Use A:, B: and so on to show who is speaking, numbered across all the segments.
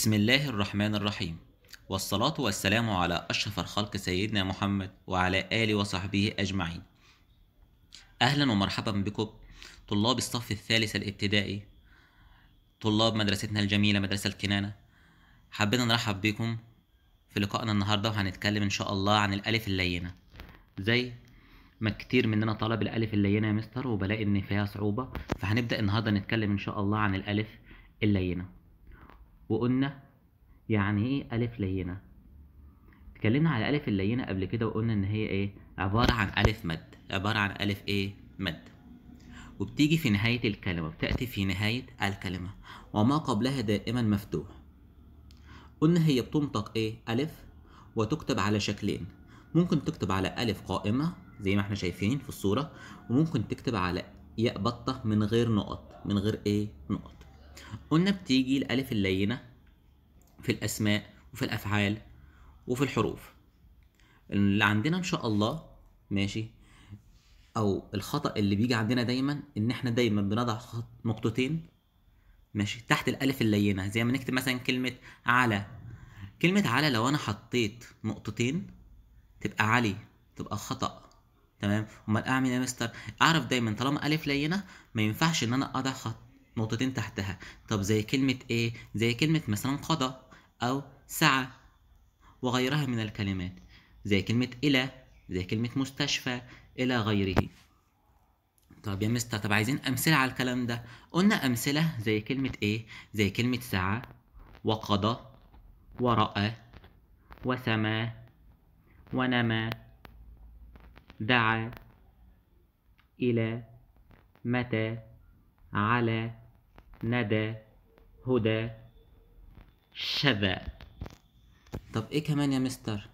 A: بسم الله الرحمن الرحيم والصلاة والسلام على أشرف الخلق سيدنا محمد وعلى آله وصحبه أجمعين أهلا ومرحبا بكم طلاب الصف الثالث الابتدائي طلاب مدرستنا الجميلة مدرسة الكنانة حبينا نرحب بكم في لقائنا النهاردة وهنتكلم إن شاء الله عن الألف اللينة زي ما كتير مننا طلب الألف اللينة يا مستر وبلاقي إن فيها صعوبة فهنبدأ النهاردة نتكلم إن شاء الله عن الألف اللينة وقلنا يعني ايه الف لينه اتكلمنا على الف اللينه قبل كده وقلنا ان هي ايه عباره عن الف مد عباره عن الف ايه مد وبتيجي في نهايه الكلمه بتاتي في نهايه الكلمه وما قبلها دائما مفتوح قلنا هي بتنطق ايه الف وتكتب على شكلين ممكن تكتب على الف قائمه زي ما احنا شايفين في الصوره وممكن تكتب على ياء بطه من غير نقط من غير ايه نقط قلنا بتيجي الألف اللينة في الأسماء وفي الأفعال وفي الحروف اللي عندنا إن شاء الله ماشي أو الخطأ اللي بيجي عندنا دايما إن إحنا دايما بنضع خط نقطتين ماشي تحت الألف اللينة زي ما نكتب مثلا كلمة على كلمة على لو أنا حطيت نقطتين تبقى علي تبقى خطأ تمام امال اعمل ايه يا مستر اعرف دايما طالما الف لينه ما ينفعش ان انا اضع خط نقطتين تحتها طب زي كلمة ايه زي كلمة مثلا قضى أو سعى وغيرها من الكلمات زي كلمة إلى زي كلمة مستشفى إلى غيره طب يا مستر طب عايزين أمثلة على الكلام ده قلنا أمثلة زي كلمة إيه زي كلمة سعى وقضى ورأى وسما ونما دعا إلى متى على ندى هدى شذا طب ايه كمان يا مستر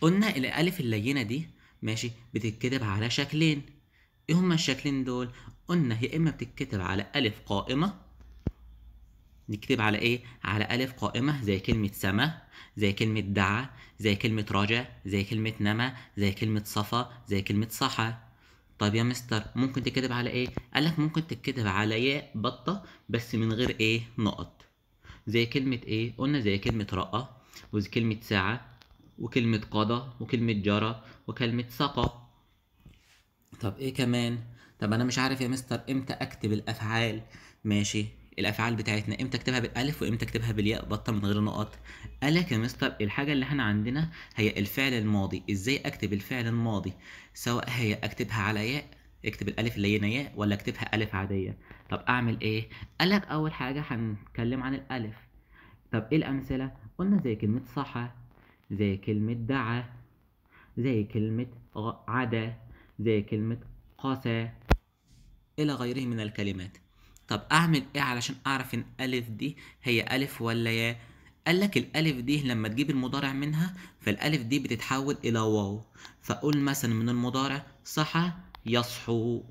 A: قلنا الالف اللينه دي ماشي بتتكتب على شكلين ايه هما الشكلين دول قلنا يا اما بتتكتب على الف قائمه نكتب على ايه على الف قائمه زي كلمه سما زي كلمه دعا زي كلمه رجا زي كلمه نما زي كلمه صفا زي كلمه صحى طب يا مستر ممكن تتكتب على ايه قال لك ممكن تتكتب على ياء بطه بس من غير ايه نقط زي كلمه ايه قلنا زي كلمه رقه وزي كلمه ساعه وكلمه قضى وكلمه جرى وكلمه سقى طب ايه كمان طب انا مش عارف يا مستر امتى اكتب الافعال ماشي الافعال بتاعتنا امتى اكتبها بالالف وامتى اكتبها بالياء بطه من غير نقط قال لك يا مستر الحاجه اللي احنا عندنا هي الفعل الماضي ازاي اكتب الفعل الماضي سواء هي اكتبها على ياء اكتب الالف اللي هنا ياء ولا اكتبها الف عاديه طب اعمل ايه قال لك اول حاجه هنتكلم عن الالف طب ايه الامثله قلنا زي كلمه صحى زي كلمه دعا زي كلمه عدا زي كلمه قسى الى غيره من الكلمات طب اعمل ايه علشان اعرف ان الف دي هي الف ولا يا قال لك الالف دي لما تجيب المضارع منها فالالف دي بتتحول الى واو فاقول مثلا من المضارع صحى يصحو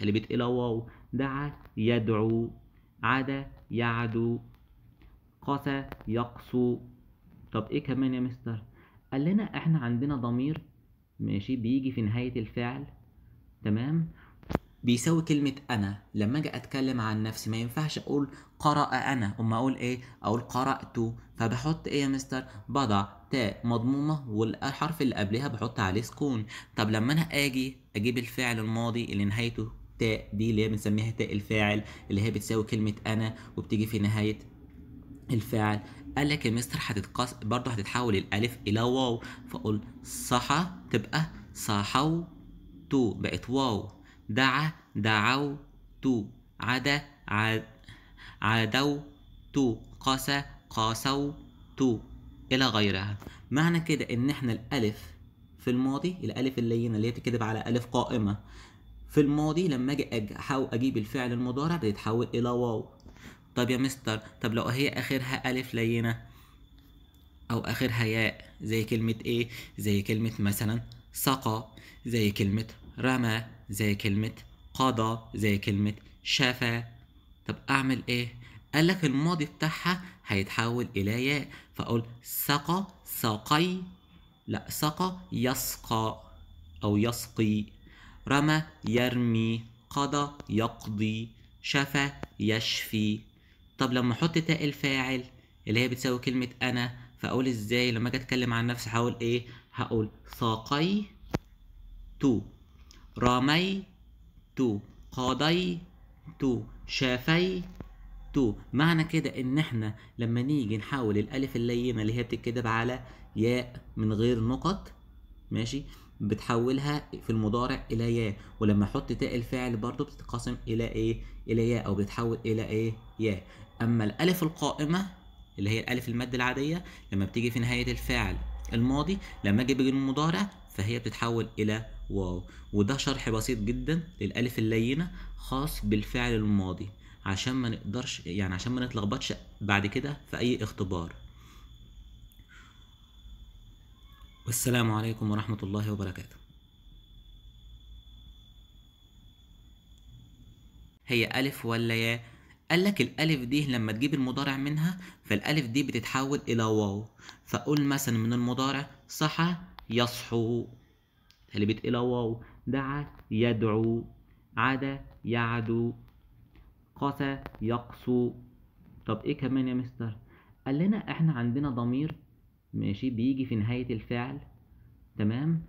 A: اللي بيت الى واو دعا يدعو عدا يعدو قسى يقسو طب ايه كمان يا مستر قال لنا احنا عندنا ضمير ماشي بيجي في نهاية الفعل تمام بيساوي كلمة أنا لما أجي أتكلم عن نفسي ما ينفعش أقول قرأ أنا أما أقول إيه أقول قرأت فبحط إيه يا مستر بضع تاء مضمومة والحرف اللي قبلها بحط عليه سكون طب لما أنا أجي أجيب الفعل الماضي اللي نهايته تاء دي اللي هي بنسميها تاء الفاعل اللي هي بتساوي كلمة أنا وبتيجي في نهاية الفعل قال لك يا مستر هتتقص برضه هتتحول الألف إلى واو فأقول صحى تبقى صحوا تو بقت واو دعا دعوت عدا عد عدوت قسى تو الى غيرها معنى كده ان احنا الالف في الماضي الالف اللينه اللي هي تتكتب على الف قائمه في الماضي لما اجي احاول اجيب الفعل المضارع بيتحول الى واو طب يا مستر طب لو هي اخرها الف لينه او اخرها ياء زي كلمه ايه زي كلمه مثلا سقى زي كلمه رمى زي كلمة قضى زي كلمة شفى طب أعمل إيه؟ قال لك الماضي بتاعها هيتحول إلى ياء فأقول سقى ساقي لا سقى يسقى أو يسقي رمى يرمي قضى يقضي شفى يشفي طب لما احط تاء الفاعل اللي هي بتساوي كلمة أنا فأقول إزاي لما أجي أتكلم عن نفسي هقول إيه؟ هقول ساقي تو رميت قضيت تو معنى كده ان احنا لما نيجي نحول الالف اللينه اللي هي بتتكتب على ياء من غير نقط ماشي بتحولها في المضارع الى ياء ولما احط تاء الفاعل برضو بتتقسم الى ايه الى ياء او بتتحول الى ايه ياء اما الالف القائمه اللي هي الالف الماده العاديه لما بتيجي في نهايه الفعل الماضي لما اجي بجي المضارع فهي بتتحول إلى واو وده شرح بسيط جدا للألف اللينة خاص بالفعل الماضي عشان ما نقدرش يعني عشان ما نتلخبطش بعد كده في أي اختبار والسلام عليكم ورحمة الله وبركاته هي ألف ولا يا قال لك الألف دي لما تجيب المضارع منها فالألف دي بتتحول إلى واو فقول مثلا من المضارع صحى يصحو اللي بتقلى واو دعا يدعو عدا يعدو قسى يقسو طب ايه كمان يا مستر قال لنا احنا عندنا ضمير ماشي بيجي في نهاية الفعل تمام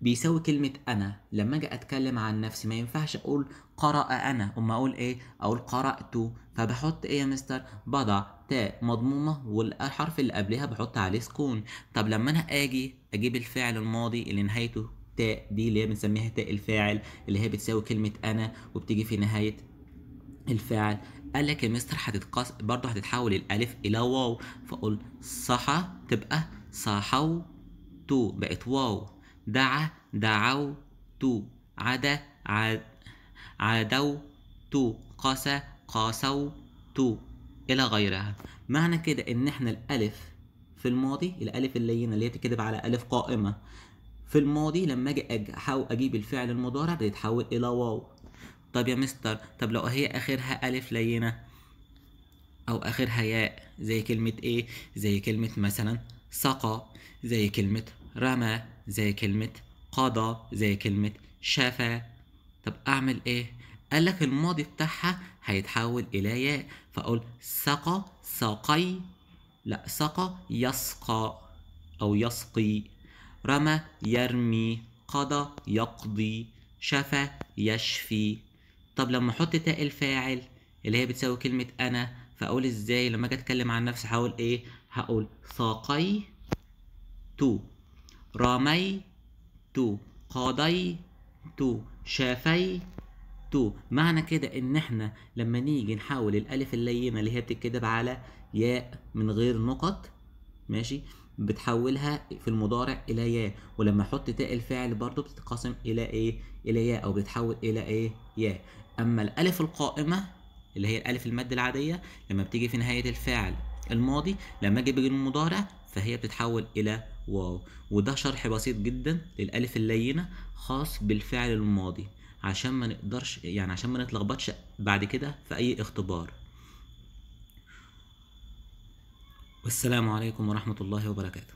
A: بيساوي كلمة أنا لما أجي أتكلم عن نفسي ما ينفعش أقول قرأ أنا أما أقول إيه أقول قرأت فبحط إيه يا مستر بضع تاء مضمومة والحرف اللي قبلها بحط عليه سكون طب لما أنا أجي أجيب الفعل الماضي اللي نهايته تاء دي اللي هي بنسميها تاء الفاعل اللي هي بتساوي كلمة أنا وبتيجي في نهاية الفعل قال لك يا مستر هتتقص برضه هتتحول الألف إلى واو فأقول صحة تبقى صحوا تو بقت واو دعا دعوت عدا عد عدوت قسى تو الى غيرها معنى كده ان احنا الالف في الماضي الالف اللينه اللي هي تكتب على الف قائمه في الماضي لما اجي احاول اجيب الفعل المضارع بيتحول الى واو طب يا مستر طب لو هي اخرها الف لينه او اخرها ياء زي كلمه ايه زي كلمه مثلا سقى زي كلمه رمى زي كلمة قضى زي كلمة شفى طب أعمل إيه؟ قال لك الماضي بتاعها هيتحول إلى ياء فأقول سقى ساقي لا سقى يسقى أو يسقي رمى يرمي قضى يقضي شفى يشفي طب لما احط تاء الفاعل اللي هي بتساوي كلمة أنا فأقول إزاي لما أجي أتكلم عن نفسي هقول إيه؟ هقول ساقي تو رميت قضيت شافيت معنى كده ان احنا لما نيجي نحول الالف اللينه اللي هي بتتكتب على ياء من غير نقط ماشي بتحولها في المضارع الى ياء ولما احط تاء الفعل برضو بتتقسم الى ايه الى ياء او بتحول الى ايه ياء اما الالف القائمه اللي هي الالف الماده العاديه لما بتيجي في نهايه الفعل الماضي لما اجي بالمضارع فهي بتتحول الى واو وده شرح بسيط جدا للالف اللينه خاص بالفعل الماضي عشان ما نقدرش يعني عشان ما نتلخبطش بعد كده في اي اختبار والسلام عليكم ورحمه الله وبركاته